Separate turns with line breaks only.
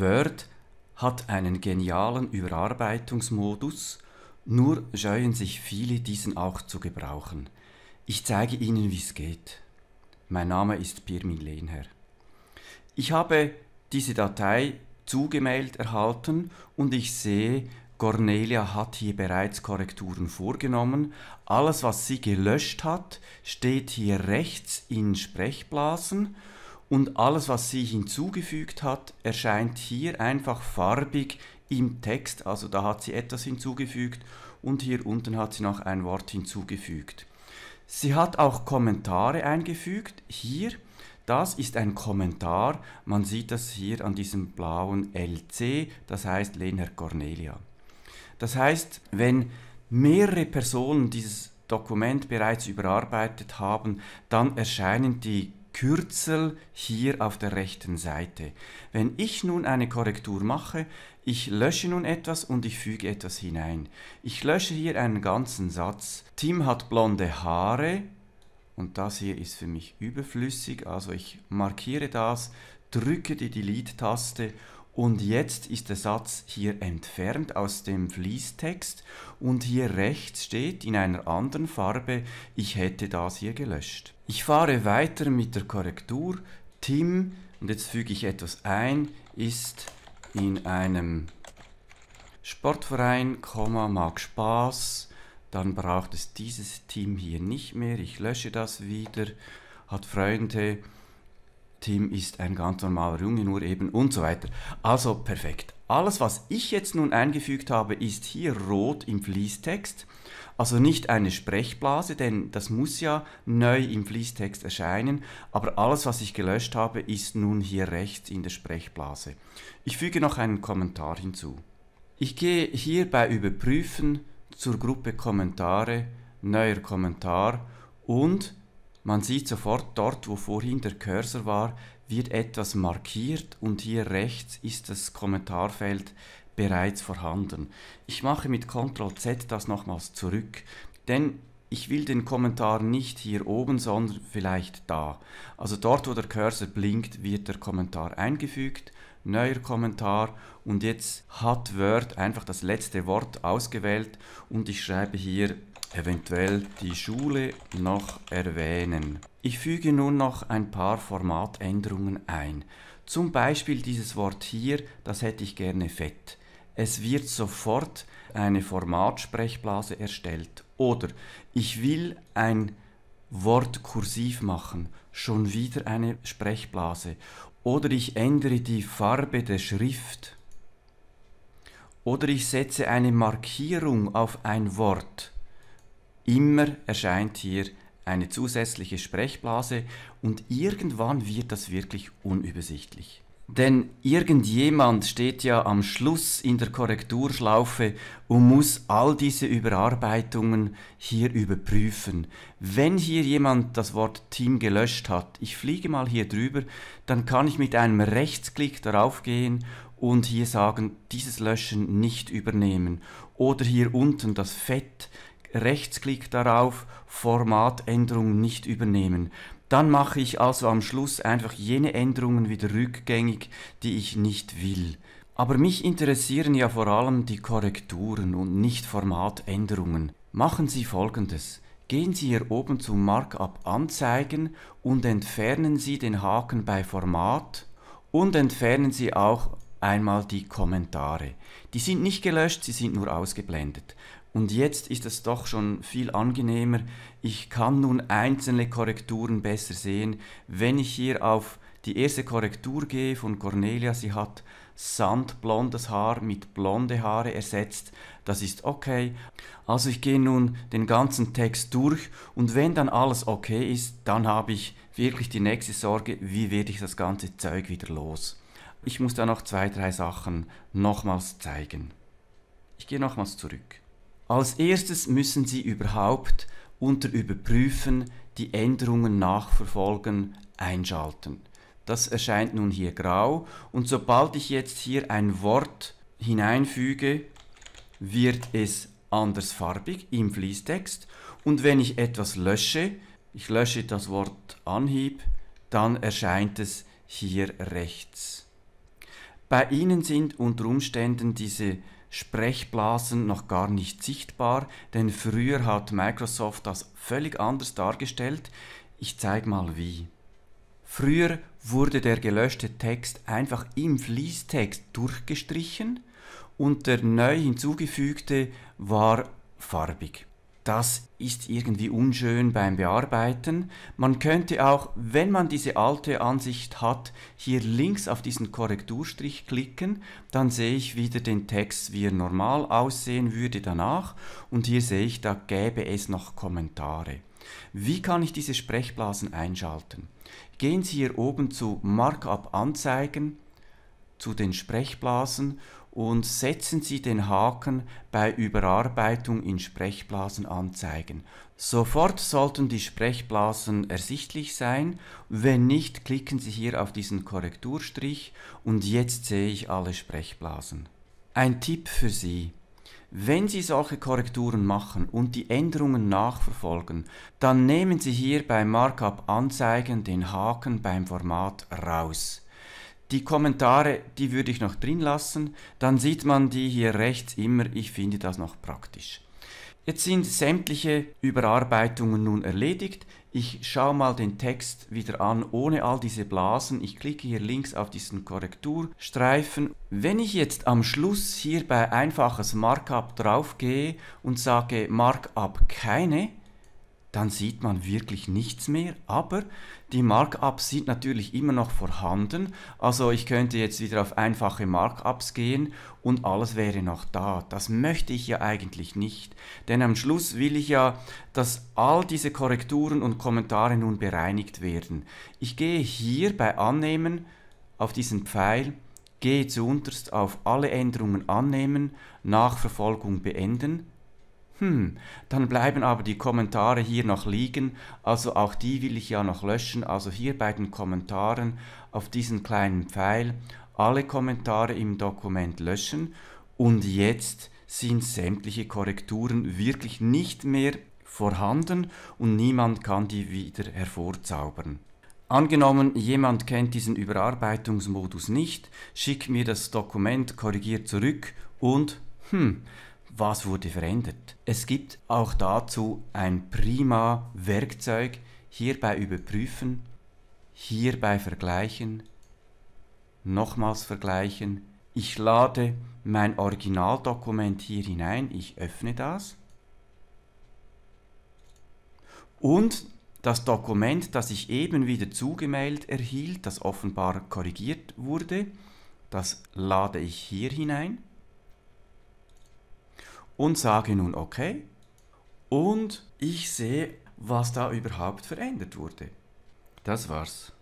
Word hat einen genialen Überarbeitungsmodus, nur scheuen sich viele, diesen auch zu gebrauchen. Ich zeige Ihnen, wie es geht. Mein Name ist Pirmin Lehnherr. Ich habe diese Datei zugemailt erhalten und ich sehe, Cornelia hat hier bereits Korrekturen vorgenommen. Alles, was sie gelöscht hat, steht hier rechts in Sprechblasen und alles, was sie hinzugefügt hat, erscheint hier einfach farbig im Text. Also da hat sie etwas hinzugefügt und hier unten hat sie noch ein Wort hinzugefügt. Sie hat auch Kommentare eingefügt. Hier, das ist ein Kommentar. Man sieht das hier an diesem blauen LC, das heißt Lena Cornelia. Das heißt, wenn mehrere Personen dieses Dokument bereits überarbeitet haben, dann erscheinen die Kürzel hier auf der rechten Seite. Wenn ich nun eine Korrektur mache, ich lösche nun etwas und ich füge etwas hinein. Ich lösche hier einen ganzen Satz. Tim hat blonde Haare und das hier ist für mich überflüssig, also ich markiere das, drücke die Delete-Taste und und jetzt ist der Satz hier entfernt aus dem Fließtext und hier rechts steht in einer anderen Farbe, ich hätte das hier gelöscht. Ich fahre weiter mit der Korrektur. Tim, und jetzt füge ich etwas ein, ist in einem Sportverein, mag Spaß. Dann braucht es dieses Team hier nicht mehr. Ich lösche das wieder. Hat Freunde Tim ist ein ganz normaler Junge, nur eben und so weiter. Also perfekt. Alles, was ich jetzt nun eingefügt habe, ist hier rot im Fließtext. Also nicht eine Sprechblase, denn das muss ja neu im Fließtext erscheinen, aber alles, was ich gelöscht habe, ist nun hier rechts in der Sprechblase. Ich füge noch einen Kommentar hinzu. Ich gehe hier bei Überprüfen zur Gruppe Kommentare, neuer Kommentar und man sieht sofort dort, wo vorhin der Cursor war, wird etwas markiert und hier rechts ist das Kommentarfeld bereits vorhanden. Ich mache mit Ctrl-Z das nochmals zurück, denn ich will den Kommentar nicht hier oben, sondern vielleicht da. Also dort, wo der Cursor blinkt, wird der Kommentar eingefügt, neuer Kommentar und jetzt hat Word einfach das letzte Wort ausgewählt und ich schreibe hier eventuell die Schule noch erwähnen. Ich füge nun noch ein paar Formatänderungen ein. Zum Beispiel dieses Wort hier, das hätte ich gerne fett. Es wird sofort eine Formatsprechblase erstellt. Oder ich will ein Wort kursiv machen, schon wieder eine Sprechblase. Oder ich ändere die Farbe der Schrift. Oder ich setze eine Markierung auf ein Wort Immer erscheint hier eine zusätzliche Sprechblase und irgendwann wird das wirklich unübersichtlich. Denn irgendjemand steht ja am Schluss in der Korrekturschlaufe und muss all diese Überarbeitungen hier überprüfen. Wenn hier jemand das Wort Team gelöscht hat, ich fliege mal hier drüber, dann kann ich mit einem Rechtsklick darauf gehen und hier sagen, dieses Löschen nicht übernehmen. Oder hier unten das Fett Rechtsklick darauf, Formatänderungen nicht übernehmen. Dann mache ich also am Schluss einfach jene Änderungen wieder rückgängig, die ich nicht will. Aber mich interessieren ja vor allem die Korrekturen und nicht Formatänderungen. Machen Sie folgendes. Gehen Sie hier oben zum Markup anzeigen und entfernen Sie den Haken bei Format und entfernen Sie auch einmal die Kommentare. Die sind nicht gelöscht, sie sind nur ausgeblendet. Und jetzt ist es doch schon viel angenehmer. Ich kann nun einzelne Korrekturen besser sehen. Wenn ich hier auf die erste Korrektur gehe von Cornelia, sie hat sandblondes Haar mit blonde Haare ersetzt. Das ist okay. Also ich gehe nun den ganzen Text durch und wenn dann alles okay ist, dann habe ich wirklich die nächste Sorge, wie werde ich das ganze Zeug wieder los. Ich muss da noch zwei, drei Sachen nochmals zeigen. Ich gehe nochmals zurück. Als erstes müssen Sie überhaupt unter Überprüfen die Änderungen nachverfolgen einschalten. Das erscheint nun hier grau und sobald ich jetzt hier ein Wort hineinfüge, wird es andersfarbig im Fließtext und wenn ich etwas lösche, ich lösche das Wort Anhieb, dann erscheint es hier rechts. Bei Ihnen sind unter Umständen diese Sprechblasen noch gar nicht sichtbar, denn früher hat Microsoft das völlig anders dargestellt. Ich zeige mal wie. Früher wurde der gelöschte Text einfach im Fließtext durchgestrichen und der neu hinzugefügte war farbig das ist irgendwie unschön beim Bearbeiten. Man könnte auch, wenn man diese alte Ansicht hat, hier links auf diesen Korrekturstrich klicken, dann sehe ich wieder den Text, wie er normal aussehen würde danach und hier sehe ich, da gäbe es noch Kommentare. Wie kann ich diese Sprechblasen einschalten? Gehen Sie hier oben zu Markup anzeigen, zu den Sprechblasen und setzen Sie den Haken bei Überarbeitung in Sprechblasenanzeigen. Sofort sollten die Sprechblasen ersichtlich sein. Wenn nicht, klicken Sie hier auf diesen Korrekturstrich und jetzt sehe ich alle Sprechblasen. Ein Tipp für Sie. Wenn Sie solche Korrekturen machen und die Änderungen nachverfolgen, dann nehmen Sie hier beim Markup Anzeigen den Haken beim Format raus. Die Kommentare, die würde ich noch drin lassen. Dann sieht man die hier rechts immer. Ich finde das noch praktisch. Jetzt sind sämtliche Überarbeitungen nun erledigt. Ich schaue mal den Text wieder an, ohne all diese Blasen. Ich klicke hier links auf diesen Korrekturstreifen. Wenn ich jetzt am Schluss hier bei einfaches Markup draufgehe und sage Markup keine, dann sieht man wirklich nichts mehr, aber die Markups sind natürlich immer noch vorhanden. Also ich könnte jetzt wieder auf einfache Markups gehen und alles wäre noch da. Das möchte ich ja eigentlich nicht, denn am Schluss will ich ja, dass all diese Korrekturen und Kommentare nun bereinigt werden. Ich gehe hier bei Annehmen auf diesen Pfeil, gehe zuunterst auf alle Änderungen annehmen, Nachverfolgung beenden, hm, dann bleiben aber die Kommentare hier noch liegen, also auch die will ich ja noch löschen, also hier bei den Kommentaren auf diesen kleinen Pfeil alle Kommentare im Dokument löschen und jetzt sind sämtliche Korrekturen wirklich nicht mehr vorhanden und niemand kann die wieder hervorzaubern. Angenommen, jemand kennt diesen Überarbeitungsmodus nicht, schickt mir das Dokument korrigiert zurück und hm, was wurde verändert. Es gibt auch dazu ein prima Werkzeug, hierbei überprüfen, hierbei vergleichen, nochmals vergleichen. Ich lade mein Originaldokument hier hinein, ich öffne das. Und das Dokument, das ich eben wieder zugemailt erhielt, das offenbar korrigiert wurde, das lade ich hier hinein und sage nun okay und ich sehe, was da überhaupt verändert wurde. Das war's.